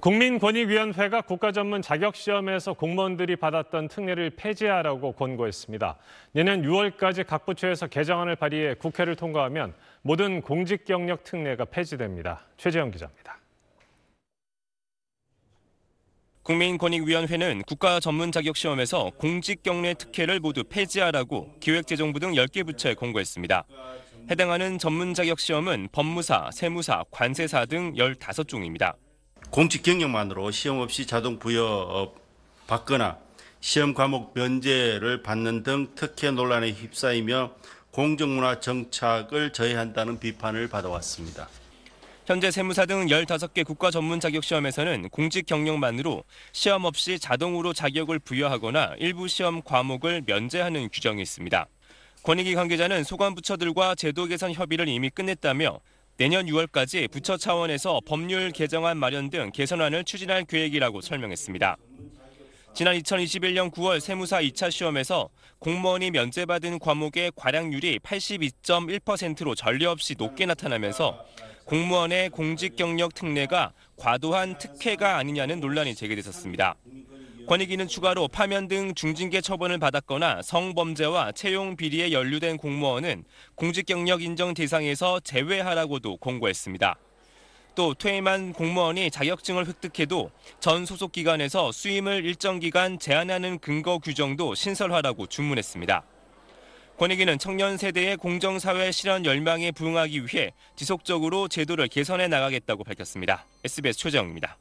국민권익위원회가 국가전문 자격시험에서 공무원들이 받았던 특례를 폐지하라고 권고했습니다. 내년 6월까지 각 부처에서 개정안을 발의해 국회를 통과하면 모든 공직 경력 특례가 폐지됩니다. 최재형 기자입니다. 국민권익위원회는 국가전문자격시험에서 공직 경례 특혜를 모두 폐지하라고 기획재정부 등 10개 부처에 권고했습니다. 해당하는 전문자격시험은 법무사, 세무사, 관세사 등 15종입니다. 공직 경력만으로 시험 없이 자동 부여 받거나 시험 과목 면제를 받는 등 특혜 논란에 휩싸이며 공정문화 정착을 저해한다는 비판을 받아왔습니다. 현재 세무사 등 15개 국가 전문 자격 시험에서는 공직 경력만으로 시험 없이 자동으로 자격을 부여하거나 일부 시험 과목을 면제하는 규정이 있습니다. 권익위 관계자는 소관부처들과 제도 개선 협의를 이미 끝냈다며 내년 6월까지 부처 차원에서 법률 개정안 마련 등 개선안을 추진할 계획이라고 설명했습니다. 지난 2021년 9월 세무사 2차 시험에서 공무원이 면제받은 과목의 과량률이 82.1%로 전례 없이 높게 나타나면서 공무원의 공직 경력 특례가 과도한 특혜가 아니냐는 논란이 제기됐었습니다. 권익위는 추가로 파면 등 중징계 처분을 받았거나 성범죄와 채용 비리에 연루된 공무원은 공직 경력 인정 대상에서 제외하라고도 공고했습니다. 또 퇴임한 공무원이 자격증을 획득해도 전 소속 기관에서 수임을 일정 기간 제한하는 근거 규정도 신설하라고 주문했습니다. 권익위는 청년 세대의 공정사회 실현 열망에 부응하기 위해 지속적으로 제도를 개선해 나가겠다고 밝혔습니다. SBS 최정입니다.